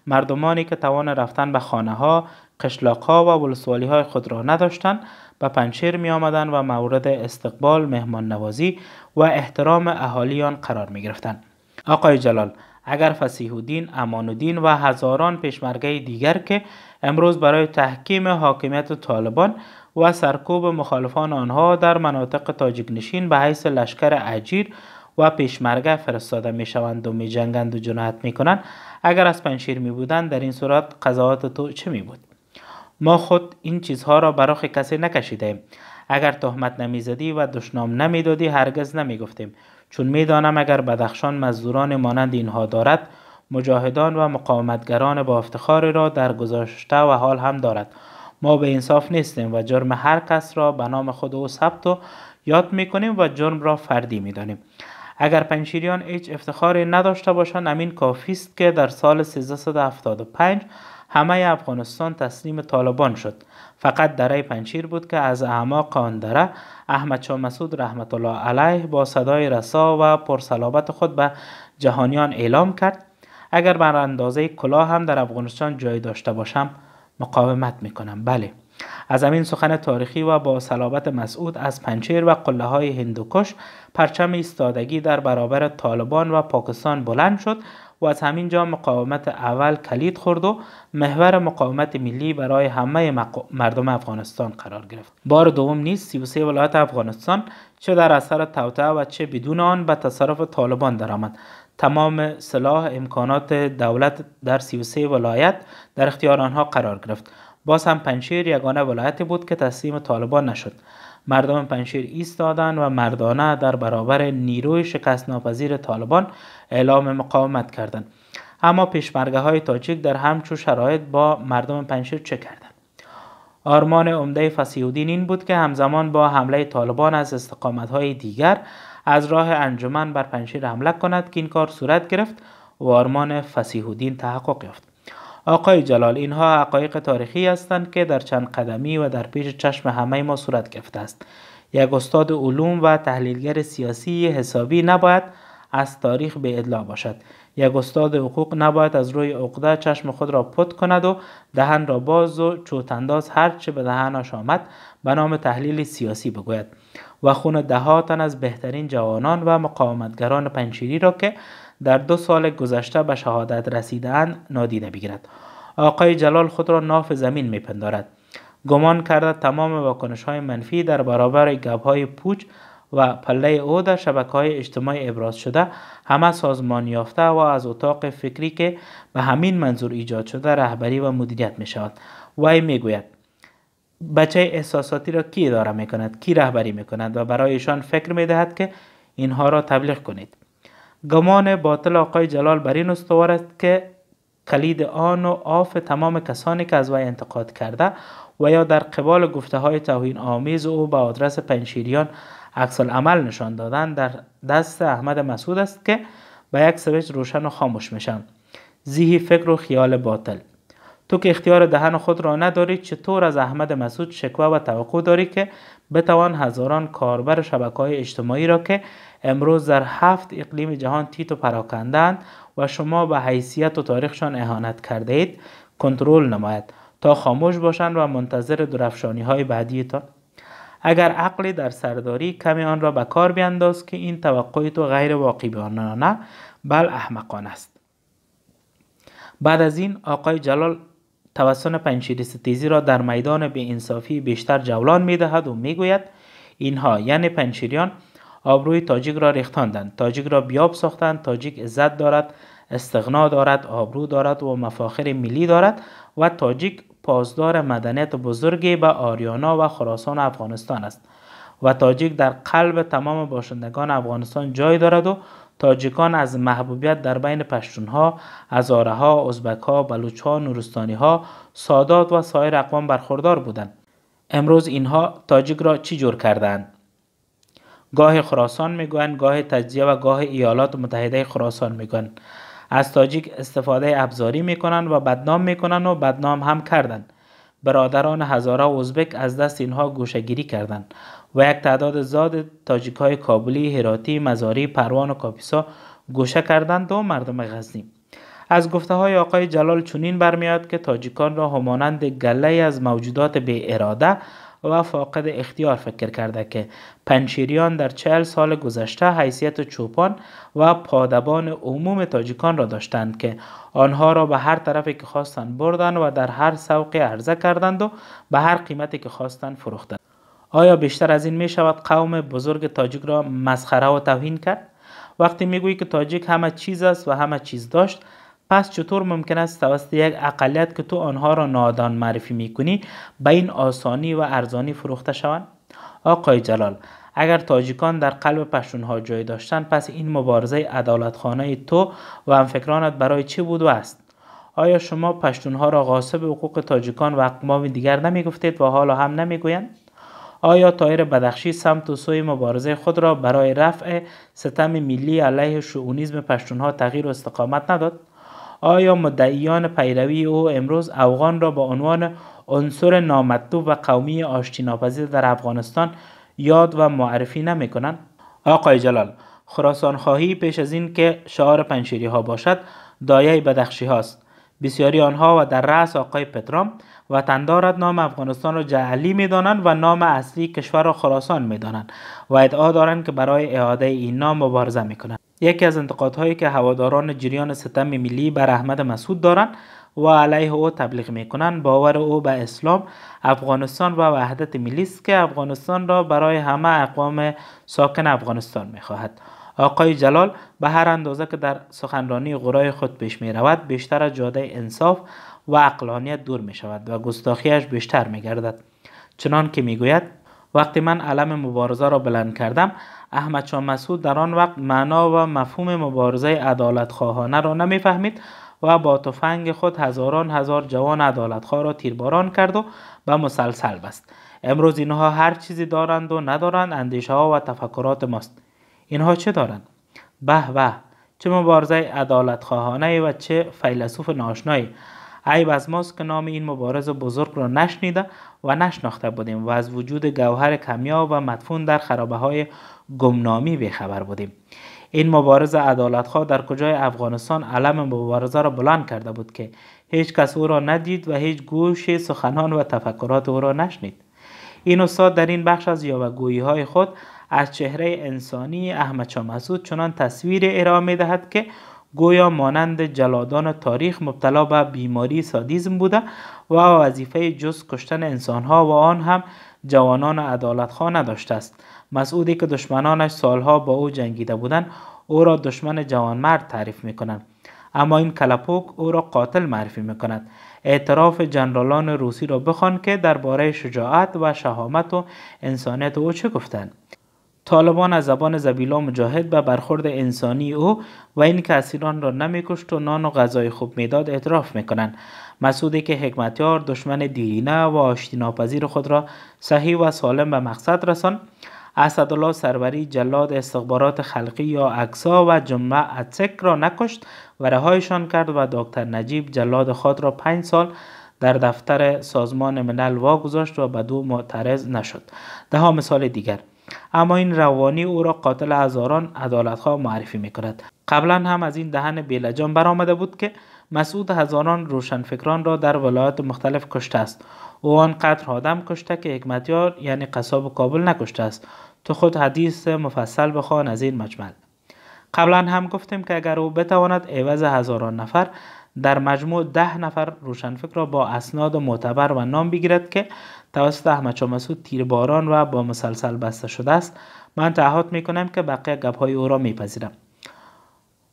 مردمانی که توان رفتن به خانه ها، قشلاق ها و ولسوالی های خود را نداشتند به پنشیر می آمدن و مورد استقبال، مهمان نوازی و احترام اهالی آن قرار می گرفتند. آقای جلال اگر فسیح الدین، امان و هزاران پیشمرگه دیگر که امروز برای تحکیم حاکمیت طالبان و سرکوب مخالفان آنها در مناطق تاجیک نشین به حیث لشکر عجیر و پیشمرگه فرستاده می شوند و می جنگند و جنایت می کنند اگر از پنشیر می بودند در این صورت قضاوت تو چه می بود ما خود این چیزها را برای کسی نکشیده ایم. اگر تهمت نمیزدی و دشنام نمی دادی هرگز نمی گفتیم. چون دانم اگر بدخشان مزدوران مانند اینها دارد مجاهدان و مقاومتگران با افتخار را در گذاشته و حال هم دارد ما به انصاف نیستیم و جرم هر کس را به نام خود او ثبت و یاد میکنیم و جرم را فردی میدانیم اگر پنشیریان هیچ افتخاری نداشته باشند امین کافی است که در سال 1375 همه افغانستان تسلیم طالبان شد فقط دره پنشیر بود که از اعماق آن دره احمد شاه مسعود رحمت الله علیه با صدای رسا و پرسلابت خود به جهانیان اعلام کرد اگر بر اندازه کلاه هم در افغانستان جای داشته باشم مقاومت میکنم بله از همین سخن تاریخی و با صلابت مسعود از پنچیر و قله های هندوکش پرچم ایستادگی در برابر طالبان و پاکستان بلند شد و از همین جا مقاومت اول کلید خورد و محور مقاومت ملی برای همه مردم افغانستان قرار گرفت بار دوم نیز 33 ولایت افغانستان چه در اثر توتعه و چه بدون آن به تصرف طالبان درآمد تمام صلاح امکانات دولت در 33 ولایت در اختیار آنها قرار گرفت باز هم پنشیر یگانه ولایتی بود که تسلیم طالبان نشد مردم پنشیر ایستادند و مردانه در برابر نیروی شکست ناپذیر طالبان اعلام مقاومت کردند اما پیشمرگه های تاجیک در همچو شرایط با مردم پنشیر چه کردند آرمان عمده فسیودین این بود که همزمان با حمله طالبان از استقامت های دیگر از راه انجمن بر پنشیر حمله کند که این کار صورت گرفت و آرمان فسیح الدین تحقق یافت آقای جلال اینها حقایق تاریخی هستند که در چند قدمی و در پیش چشم همه ما صورت گرفته است یک استاد علوم و تحلیلگر سیاسی حسابی نباید از تاریخ به ادلا باشد یک استاد حقوق نباید از روی عقده چشم خود را پت کند و دهن را باز و چوتانداز هر چه به دهنش آمد به نام تحلیل سیاسی بگوید و خون دهاتن از بهترین جوانان و مقاومتگران پنچیری را که در دو سال گذشته به شهادت رسیدن نادیده بگیرد آقای جلال خود را ناف زمین میپندارد گمان کرده تمام واکنش های منفی در برابر گب های پوچ و پله او در شبکه های اجتماعی ابراز شده همه سازمان یافته و از اتاق فکری که به همین منظور ایجاد شده رهبری و مدیریت می شود وی می بچه احساساتی را کی اداره می کند کی رهبری می کند و برایشان فکر می دهد که اینها را تبلیغ کنید گمان باطل آقای جلال بر این استوار است که کلید آن و آف تمام کسانی که از وی انتقاد کرده و یا در قبال گفته های توهین آمیز او به آدرس پنشیریان عکس عمل نشان دادن در دست احمد مسعود است که به یک سویچ روشن و خاموش میشن زیهی فکر و خیال باطل تو که اختیار دهن خود را نداری چطور از احمد مسعود شکوه و توقع داری که بتوان هزاران کاربر شبکه های اجتماعی را که امروز در هفت اقلیم جهان تیت و پراکندند و شما به حیثیت و تاریخشان اهانت کرده اید کنترل نماید تا خاموش باشند و منتظر درفشانی های بعدیتان اگر عقلی در سرداری کمی آن را به کار بینداز که این توقع تو غیر واقعی نه بل احمقان است بعد از این آقای جلال توسن پنشیر ستیزی را در میدان به انصافی بیشتر جولان میدهد و می اینها یعنی پنشیریان آبروی تاجیک را ریختاندند تاجیک را بیاب ساختند تاجیک عزت دارد استغنا دارد آبرو دارد و مفاخر ملی دارد و تاجیک پاسدار مدنیت بزرگی به آریانا و خراسان افغانستان است و تاجیک در قلب تمام باشندگان افغانستان جای دارد و تاجیکان از محبوبیت در بین پشتونها، بلوچ ها، بلوچها، ها، سادات و سایر اقوام برخوردار بودند. امروز اینها تاجیک را چی جور کردند؟ گاه خراسان میگویند، گاه تجزیه و گاه ایالات متحده خراسان میگویند. از تاجیک استفاده ابزاری میکنند و بدنام میکنند و بدنام هم کردند. برادران هزاره و ازبک از دست اینها گوشگیری کردند و یک تعداد زاد تاجیک های کابلی، هراتی، مزاری، پروان و کاپیسا گوشه کردند و مردم غزنی از گفته های آقای جلال چونین برمیاد که تاجیکان را همانند گله از موجودات بی اراده و فاقد اختیار فکر کرده که پنچیریان در چهل سال گذشته حیثیت چوپان و پادبان عموم تاجیکان را داشتند که آنها را به هر طرفی که خواستند بردند و در هر سوقی عرضه کردند و به هر قیمتی که خواستند فروختند آیا بیشتر از این می شود قوم بزرگ تاجیک را مسخره و توهین کرد؟ وقتی می میگویی که تاجیک همه چیز است و همه چیز داشت پس چطور ممکن است توسط یک اقلیت که تو آنها را نادان معرفی می کنی به این آسانی و ارزانی فروخته شوند آقای جلال اگر تاجیکان در قلب پشتونها جای داشتند پس این مبارزه عدالتخانه تو و همفکرانت برای چه بود و است آیا شما پشتونها را غاصب حقوق تاجیکان و اقوام دیگر گفتید و حالا هم نمیگویند آیا تایر بدخشی سمت و سوی مبارزه خود را برای رفع ستم ملی علیه شعونیزم پشتونها تغییر و استقامت نداد؟ آیا مدعیان پیروی او امروز افغان را به عنوان عنصر نامطلوب و قومی آشتی در افغانستان یاد و معرفی نمی کنند؟ آقای جلال خراسان پیش از این که شعار پنشیری ها باشد دایه بدخشی هاست بسیاری آنها و در رأس آقای پترام دارد نام افغانستان را جهلی می و نام اصلی کشور را خراسان می و ادعا دارند که برای اعاده این نام مبارزه می کنند. یکی از انتقادهایی که هواداران جریان ستم ملی بر احمد مسعود دارند و علیه او تبلیغ میکنند باور او به با اسلام افغانستان و وحدت ملی است که افغانستان را برای همه اقوام ساکن افغانستان میخواهد آقای جلال به هر اندازه که در سخنرانی غرای خود پیش می رود بیشتر از جاده انصاف و عقلانیت دور می شود و گستاخیش بیشتر می گردد چنان که می گوید وقتی من علم مبارزه را بلند کردم احمد شاه مسعود در آن وقت معنا و مفهوم مبارزه عدالت خواهانه را نمیفهمید و با تفنگ خود هزاران هزار جوان عدالتخواه را تیرباران کرد و به مسلسل بست امروز اینها هر چیزی دارند و ندارند اندیشه ها و تفکرات ماست اینها چه دارند به به چه مبارزه عدالت خواهانه و چه فیلسوف ناشنایی عیب از ماست که نام این مبارز بزرگ را نشنیده و نشناخته بودیم و از وجود گوهر کمیاب و مدفون در خرابه های گمنامی بیخبر بودیم این مبارز خواه در کجای افغانستان علم مبارزه را بلند کرده بود که هیچ کس او را ندید و هیچ گوش سخنان و تفکرات او را نشنید این استاد در این بخش از یاوگویی های خود از چهره انسانی احمد شاه چنان تصویر ارائه می دهد که گویا مانند جلادان تاریخ مبتلا به بیماری سادیزم بوده و وظیفه جز کشتن انسانها و آن هم جوانان خواه نداشته است مسعودی که دشمنانش سالها با او جنگیده بودند او را دشمن جوانمرد تعریف میکنند اما این کلپوک او را قاتل معرفی میکند اعتراف جنرالان روسی را بخوان که درباره شجاعت و شهامت و انسانیت او چه گفتند طالبان از زبان زبیلا مجاهد به برخورد انسانی او و این که اسیران را نمیکشت و نان و غذای خوب میداد اعتراف میکنند مسعودی که حکمتیار دشمن دیرینه و آشتیناپذیر خود را صحیح و سالم به مقصد رسان اسدالله سروری جلاد استخبارات خلقی یا اکسا و جمعه اتسک را نکشت و رهایشان کرد و دکتر نجیب جلاد خود را پنج سال در دفتر سازمان ملل واگذاشت و به دو معترض نشد ده سال مثال دیگر اما این روانی او را قاتل هزاران عدالتها معرفی می کند قبلا هم از این دهن بیلجان برآمده بود که مسعود هزاران روشنفکران را در ولایات مختلف کشته است او آنقدر آدم کشته که حکمتیار یعنی قصاب کابل نکشته است تو خود حدیث مفصل بخوان از این مجمل قبلا هم گفتیم که اگر او بتواند عوض هزاران نفر در مجموع ده نفر روشنفکر را با اسناد معتبر و نام بگیرد که توسط احمد شاه مسعود تیر باران و با مسلسل بسته شده است من تعهد می کنم که بقیه گپ های او را پذیرم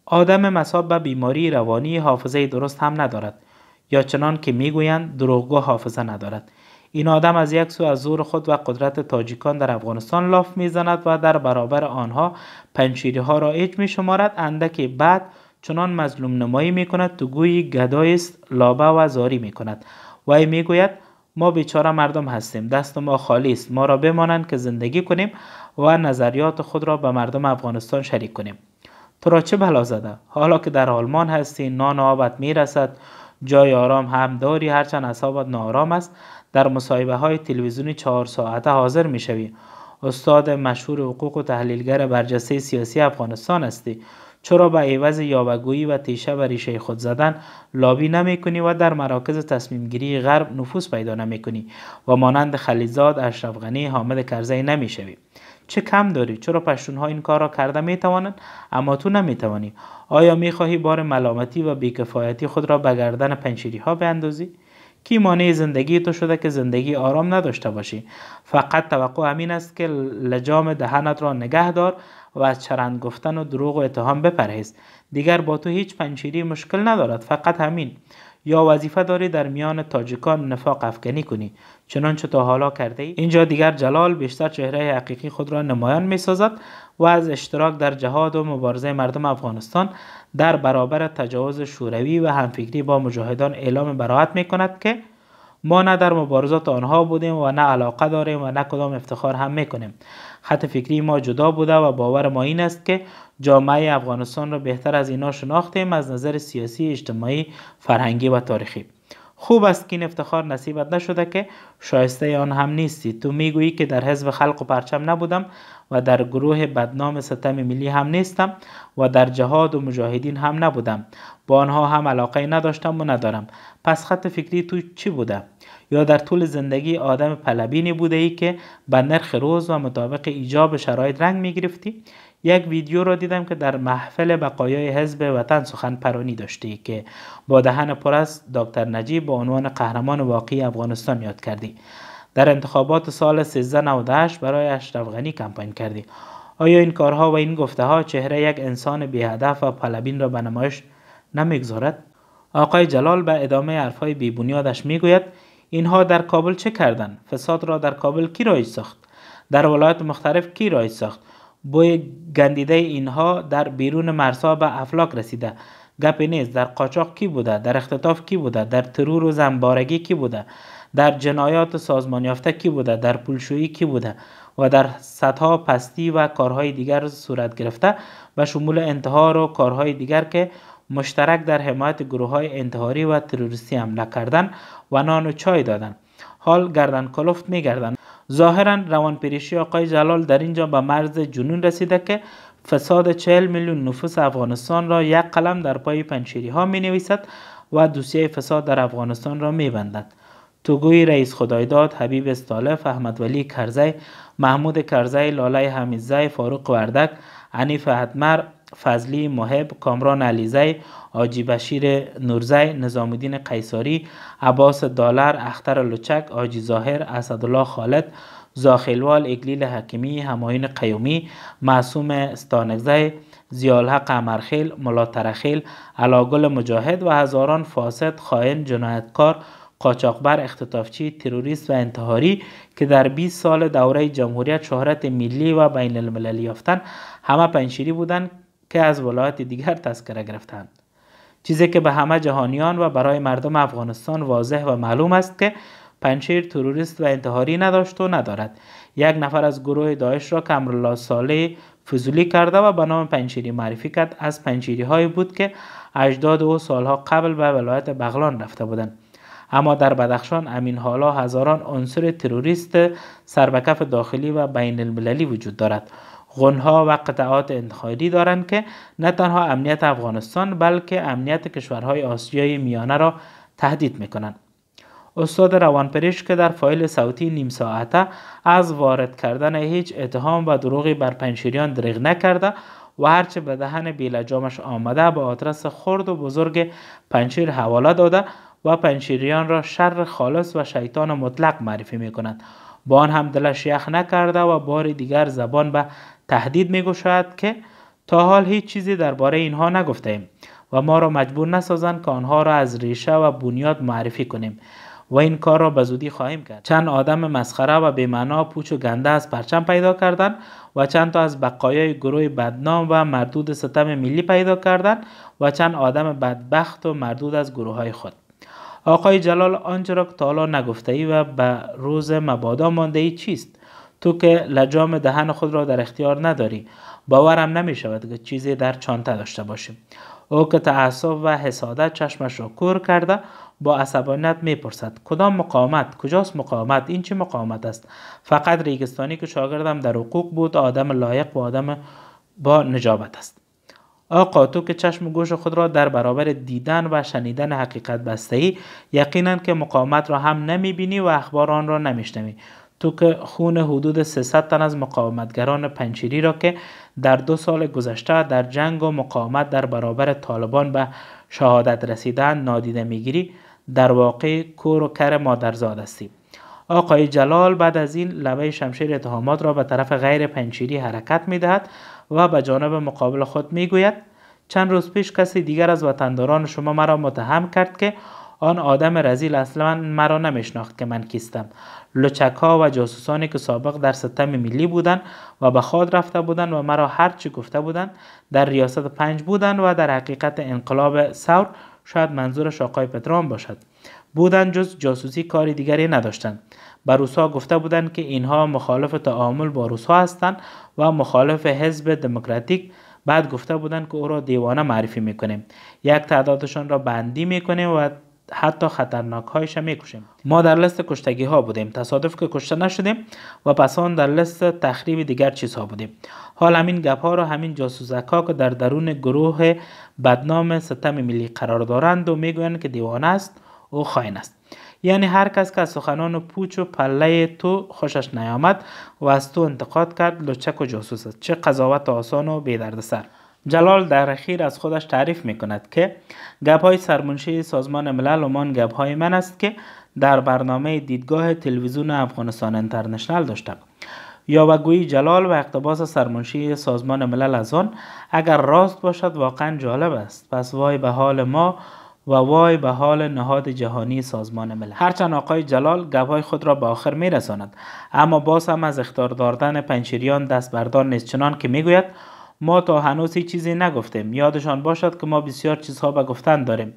آدم مصاب به بیماری روانی حافظه درست هم ندارد یا چنان که گویند دروغگو حافظه ندارد این آدم از یک سو از زور خود و قدرت تاجیکان در افغانستان لاف میزند و در برابر آنها پنچیری ها را ایج می شمارد اندکی بعد چنان مظلوم نمایی می کند تو گویی گدای است لابه و زاری می کند وی می گوید ما بیچاره مردم هستیم دست ما خالی است ما را بمانند که زندگی کنیم و نظریات خود را به مردم افغانستان شریک کنیم تو را چه بلا زده حالا که در آلمان هستی نان آبت رسد جای آرام هم داری هرچند اصابت نارام است در مصاحبه های تلویزیونی چهار ساعته حاضر می شوی. استاد مشهور حقوق و تحلیلگر برجسته سیاسی افغانستان هستی چرا به عوض یاوگویی و تیشه و ریشه خود زدن لابی نمی کنی و در مراکز تصمیم گیری غرب نفوذ پیدا نمی کنی و مانند خلیزاد اشرف حامد کرزی نمی شوی چه کم داری چرا پشتون ها این کار را کرده می توانند اما تو نمی توانی آیا می خواهی بار ملامتی و بیکفایتی خود را به گردن پنچیری ها بیندازی کی مانع زندگی تو شده که زندگی آرام نداشته باشی فقط توقع امین است که لجام دهنت را نگه دار و از چرند گفتن و دروغ و اتهام بپرهیز دیگر با تو هیچ پنچیری مشکل ندارد فقط همین یا وظیفه داری در میان تاجیکان نفاق افکنی کنی چنانچه تا حالا کرده ای اینجا دیگر جلال بیشتر چهره حقیقی خود را نمایان می سازد و از اشتراک در جهاد و مبارزه مردم افغانستان در برابر تجاوز شوروی و همفکری با مجاهدان اعلام براحت می کند که ما نه در مبارزات آنها بودیم و نه علاقه داریم و نه کدام افتخار هم میکنیم خط فکری ما جدا بوده و باور ما این است که جامعه افغانستان را بهتر از اینا شناختیم از نظر سیاسی اجتماعی فرهنگی و تاریخی خوب است که این افتخار نصیبت نشده که شایسته آن هم نیستی تو میگویی که در حزب خلق و پرچم نبودم و در گروه بدنام ستم ملی هم نیستم و در جهاد و مجاهدین هم نبودم با آنها هم علاقه نداشتم و ندارم پس خط فکری تو چی بوده یا در طول زندگی آدم پلبینی بوده ای که به نرخ روز و مطابق ایجاب شرایط رنگ می گرفتی یک ویدیو را دیدم که در محفل بقایای حزب وطن سخن پرانی داشتی که با دهن پر از دکتر نجیب به عنوان قهرمان واقعی افغانستان یاد کردی در انتخابات سال 1398 برای اشرف غنی کمپین کردی آیا این کارها و این گفته ها چهره یک انسان بی هدف و پلبین را به نمایش نمیگذارد آقای جلال به ادامه حرفهای بنیادش میگوید اینها در کابل چه کردند فساد را در کابل کی رایج ساخت در ولایت مختلف کی رایج ساخت بوی گندیده اینها در بیرون مرزها به افلاک رسیده گپ نیست در قاچاق کی بوده در اختطاف کی بوده در ترور و زنبارگی کی بوده در جنایات سازمان یافته کی بوده در پولشویی کی بوده و در صدها پستی و کارهای دیگر صورت گرفته و شمول انتحار و کارهای دیگر که مشترک در حمایت گروه های انتحاری و تروریستی حمله کردن و نان و چای دادند حال گردن کلفت می گردند ظاهرا پریشی آقای جلال در اینجا به مرز جنون رسیده که فساد 40 میلیون نفوس افغانستان را یک قلم در پای پنچیری ها می نویسد و دوسیه فساد در افغانستان را می بندد. توگوی رئیس خدایداد، حبیب استالف، احمد ولی کرزی، محمود کرزی، لالای حمیدزی، فاروق وردک، عنیف حتمر، فضلی محب کامران علیزی آجی بشیر نورزی الدین قیصاری عباس دالر اختر لچک آجی ظاهر اسدالله خالد زاخیلوال اگلیل حکیمی هماین قیومی معصوم استانگزی زیالحق امرخیل ملا ترخیل علاگل مجاهد و هزاران فاسد خائن جنایتکار قاچاقبر اختطافچی تروریست و انتحاری که در 20 سال دوره جمهوریت شهرت ملی و بین المللی یافتن همه پنشیری بودند که از ولایت دیگر تذکره گرفتند چیزی که به همه جهانیان و برای مردم افغانستان واضح و معلوم است که پنچیر تروریست و انتحاری نداشت و ندارد یک نفر از گروه داعش را که امرالله صالح فضولی کرده و به نام پنچیری معرفی کرد از پنچیری هایی بود که اجداد او سالها قبل به ولایت بغلان رفته بودند اما در بدخشان امین حالا هزاران عنصر تروریست سربکف داخلی و بین المللی وجود دارد غنها و قطعات انتخابی دارند که نه تنها امنیت افغانستان بلکه امنیت کشورهای آسیای میانه را تهدید میکنند. استاد روانپریش که در فایل سوتی نیم ساعته از وارد کردن هیچ اتهام و دروغی بر پنشیریان دریغ نکرده و هرچه به دهن بیلجامش آمده به آدرس خرد و بزرگ پنشیر حواله داده و پنشیریان را شر خالص و شیطان مطلق معرفی می کند. با آن هم دلش یخ نکرده و بار دیگر زبان به تهدید میگوشد که تا حال هیچ چیزی درباره اینها نگفته ایم و ما را مجبور نسازند که آنها را از ریشه و بنیاد معرفی کنیم و این کار را به زودی خواهیم کرد چند آدم مسخره و بیمعنا پوچ و گنده از پرچم پیدا کردند و چند تا از بقایای گروه بدنام و مردود ستم ملی پیدا کردند و چند آدم بدبخت و مردود از گروه های خود آقای جلال آنچه را که تالا نگفته ای و به روز مبادا مانده ای چیست تو که لجام دهن خود را در اختیار نداری باورم نمی شود که چیزی در چانته داشته باشیم او که تعصب و حسادت چشمش را کور کرده با عصبانیت میپرسد کدام مقاومت کجاست مقاومت این چه مقاومت است فقط ریگستانی که شاگردم در حقوق بود آدم لایق و آدم با نجابت است آقا تو که چشم گوش خود را در برابر دیدن و شنیدن حقیقت بسته ای یقینا که مقاومت را هم نمی بینی و اخبار آن را نمیشنوی تو که خون حدود 300 تن از مقاومتگران پنچیری را که در دو سال گذشته در جنگ و مقاومت در برابر طالبان به شهادت رسیدن نادیده میگیری در واقع کور و کر مادرزاد هستی. آقای جلال بعد از این لبه شمشیر اتهامات را به طرف غیر پنچیری حرکت میدهد و به جانب مقابل خود گوید چند روز پیش کسی دیگر از وطنداران شما مرا متهم کرد که آن آدم رزیل اصلا مرا نمیشناخت که من کیستم لچکا و جاسوسانی که سابق در ستم ملی بودند و به خود رفته بودند و مرا هر چی گفته بودند در ریاست پنج بودند و در حقیقت انقلاب سور شاید منظورش آقای پتران باشد بودند جز جاسوسی کاری دیگری نداشتند به روسا گفته بودند که اینها مخالف تعامل با روسا هستند و مخالف حزب دموکراتیک بعد گفته بودند که او را دیوانه معرفی میکنیم یک تعدادشان را بندی میکنیم و حتی خطرناک هایش میکشیم ما در لست کشتگی ها بودیم تصادف که کشته نشدیم و پس آن در لست تخریب دیگر چیزها بودیم حال همین گپ ها را همین جاسوزک ها که در درون گروه بدنام ستم ملی قرار دارند و میگویند که دیوانه است و خائن است یعنی هر کس که از سخنان و پوچ و پله تو خوشش نیامد و از تو انتقاد کرد لچک و جاسوس است چه قضاوت آسان و بی‌دردسر جلال در اخیر از خودش تعریف می کند که های سرمنشی سازمان ملل عمان های من است که در برنامه دیدگاه تلویزیون افغانستان انترنشنال داشتم وگوی جلال و اقتباس سرمنشی سازمان ملل از آن اگر راست باشد واقعا جالب است پس وای به حال ما و وای به حال نهاد جهانی سازمان ملل هرچند آقای جلال گوای خود را به آخر می رساند اما باز هم از اختار داردن پنچیریان دست بردار نیست چنان که میگوید ما تا هنوز هیچ چیزی نگفتیم یادشان باشد که ما بسیار چیزها به گفتن داریم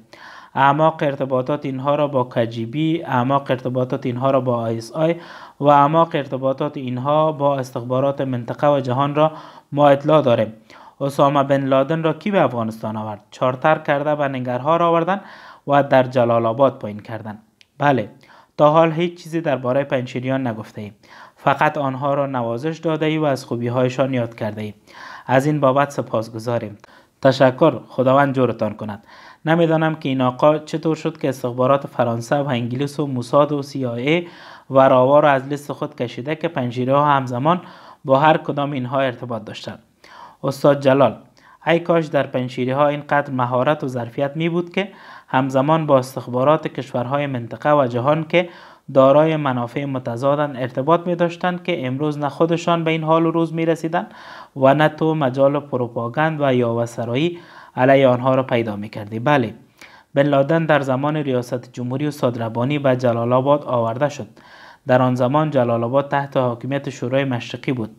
اعماق ارتباطات اینها را با کجیبی اعماق ارتباطات اینها را با آیس آی و اعماق ارتباطات اینها با استخبارات منطقه و جهان را ما اطلاع داریم اسامه بن لادن را کی به افغانستان آورد چارتر کرده و نگرها را آوردن و در جلال آباد پایین کردن بله تا حال هیچ چیزی درباره پنچیریان نگفته ای. فقط آنها را نوازش داده ای و از خوبی هایشان یاد کرده ای. از این بابت گذاریم. تشکر خداوند جورتان کند نمیدانم که این آقا چطور شد که استخبارات فرانسه و انگلیس و موساد و CIA و راوا را از لیست خود کشیده که پنجیره ها همزمان با هر کدام اینها ارتباط داشتند استاد جلال ای کاش در پنجیره ها اینقدر مهارت و ظرفیت می بود که همزمان با استخبارات کشورهای منطقه و جهان که دارای منافع متضادن ارتباط می داشتند که امروز نه خودشان به این حال و روز می رسیدن و نه تو مجال پروپاگند و یا سرایی علیه آنها را پیدا می کردی بله بن لادن در زمان ریاست جمهوری و صدربانی به جلال آباد آورده شد در آن زمان جلال آباد تحت حاکمیت شورای مشرقی بود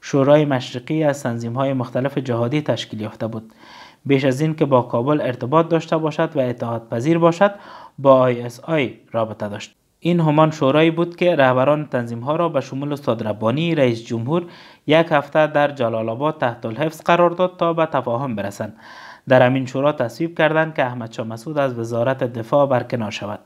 شورای مشرقی از تنظیم های مختلف جهادی تشکیل یافته بود بیش از این که با کابل ارتباط داشته باشد و اطاعت پذیر باشد با آی رابطه داشت این همان شورایی بود که رهبران تنظیم ها را به شمول استاد ربانی رئیس جمهور یک هفته در جلال آباد تحت الحفظ قرار داد تا به تفاهم برسند در همین شورا تصویب کردند که احمد شاه مسعود از وزارت دفاع برکنار شود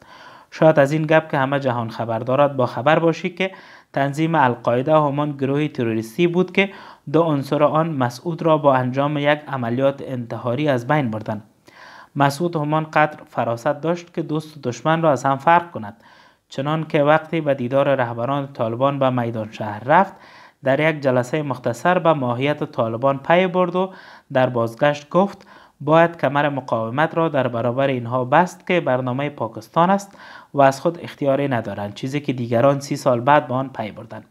شاید از این گپ که همه جهان خبر دارد با خبر باشی که تنظیم القاعده همان گروه تروریستی بود که دو عنصر آن مسعود را با انجام یک عملیات انتحاری از بین بردند مسعود همان قدر فراست داشت که دوست و دشمن را از هم فرق کند چنان که وقتی به دیدار رهبران طالبان به میدان شهر رفت در یک جلسه مختصر به ماهیت طالبان پی برد و در بازگشت گفت باید کمر مقاومت را در برابر اینها بست که برنامه پاکستان است و از خود اختیاری ندارند چیزی که دیگران سی سال بعد به آن پی بردند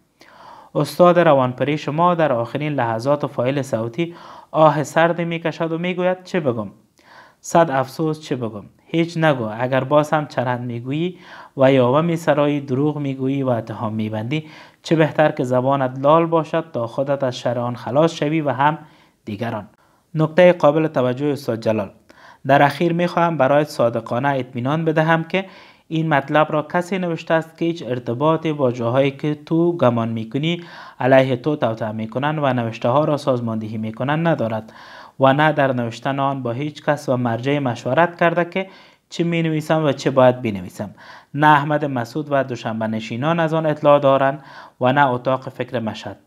استاد روانپری شما در آخرین لحظات و فایل صوتی آه سرد میکشد و میگوید چه بگم صد افسوس چه بگم هیچ نگو اگر باز هم چرند میگویی و یاوه میسرایی دروغ میگویی و اتهام میبندی چه بهتر که زبانت لال باشد تا خودت از شر آن خلاص شوی و هم دیگران نکته قابل توجه استاد جلال در اخیر میخواهم برای صادقانه اطمینان بدهم که این مطلب را کسی نوشته است که هیچ ارتباطی با جاهایی که تو گمان میکنی علیه تو توطعه میکنند و نوشته ها را سازماندهی میکنند ندارد و نه در نوشتن آن با هیچ کس و مرجع مشورت کرده که چه می نویسم و چه باید بنویسم نه احمد مسعود و دوشنبه نشینان از آن اطلاع دارند و نه اتاق فکر مشهد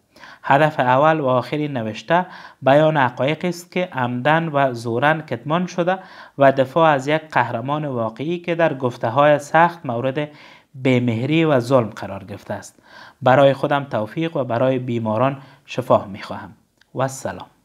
هدف اول و آخری نوشته بیان حقایقی است که عمدن و زورن کتمان شده و دفاع از یک قهرمان واقعی که در گفته های سخت مورد بیمهری و ظلم قرار گرفته است برای خودم توفیق و برای بیماران شفاه می خواهم و سلام